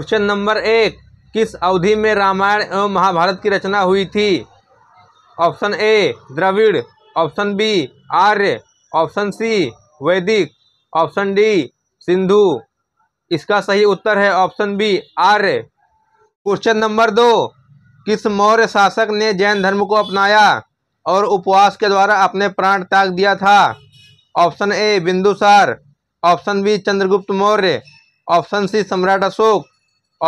question number एक किस अवधि में रामायण एवं महाभारत की रचना हुई थी option A Dravid option B Arya option C वैदिक ऑप्शन डी सिंधु इसका सही उत्तर है option B Arya question number दो किस मौर्य शासक ने जैन धर्म को अपनाया और उपवास के द्वारा अपने प्राण त्याग दिया था option A Bindusara option B Chandragupta Maurya option C सम्राट अशोक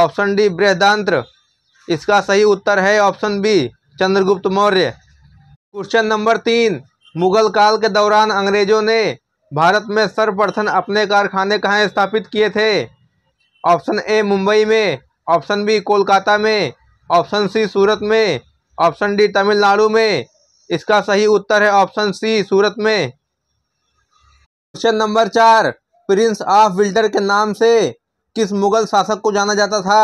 ऑप्शन डी बृहदांत्र इसका सही उत्तर है option B Chandragupta Maurya question number तीन मुगल काल के दौरान अंग्रेजों ने भारत में सर्वप्रथम अपने कारखाने कहाँ स्थापित किए थे ऑप्शन ए मुंबई में ऑप्शन बी कोलकाता में ऑप्शन सी सूरत में ऑप्शन डी तमिलनाडु में इसका सही उत्तर है ऑप्शन सी सूरत में क्वेश्चन नंबर चार प्रिंस ऑफ विल्टर के नाम से किस मुग़ल शासक को जाना जाता था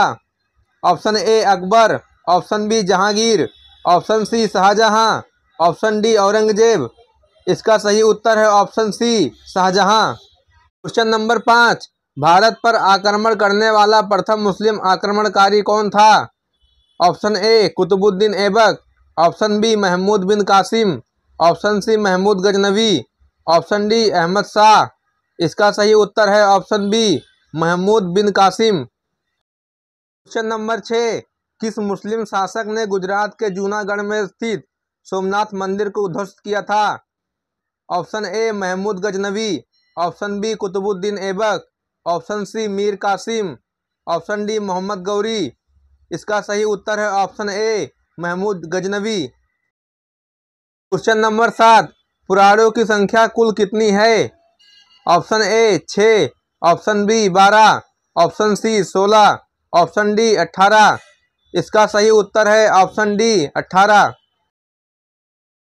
option A Akbar option B Jahangir option C Shah Jahan option D Aurangzeb इसका सही उत्तर है option C Shah Jahan question number पाँच भारत पर आक्रमण करने वाला प्रथम मुस्लिम आक्रमणकारी कौन था option A Qutbuddin Aibak option B Mahmud bin Qasim option C Mahmud Ghaznavi option D Ahmad Shah इसका सही उत्तर है option B Mahmud bin Qasim question number छः किस मुस्लिम शासक ने गुजरात के जूनागढ़ में स्थित सोमनाथ मंदिर को ध्वस्त किया था option A Mahmud Ghaznavi option B Qutbuddin Aibak option C Mir Qasim option D Mohammad Ghori इसका सही उत्तर है option A Mahmud Ghaznavi question number सात पुराणों की संख्या कुल कितनी है ऑप्शन ए छः ऑप्शन बी बारह ऑप्शन सी सोलह ऑप्शन डी अट्ठारह इसका सही उत्तर है ऑप्शन डी अट्ठारह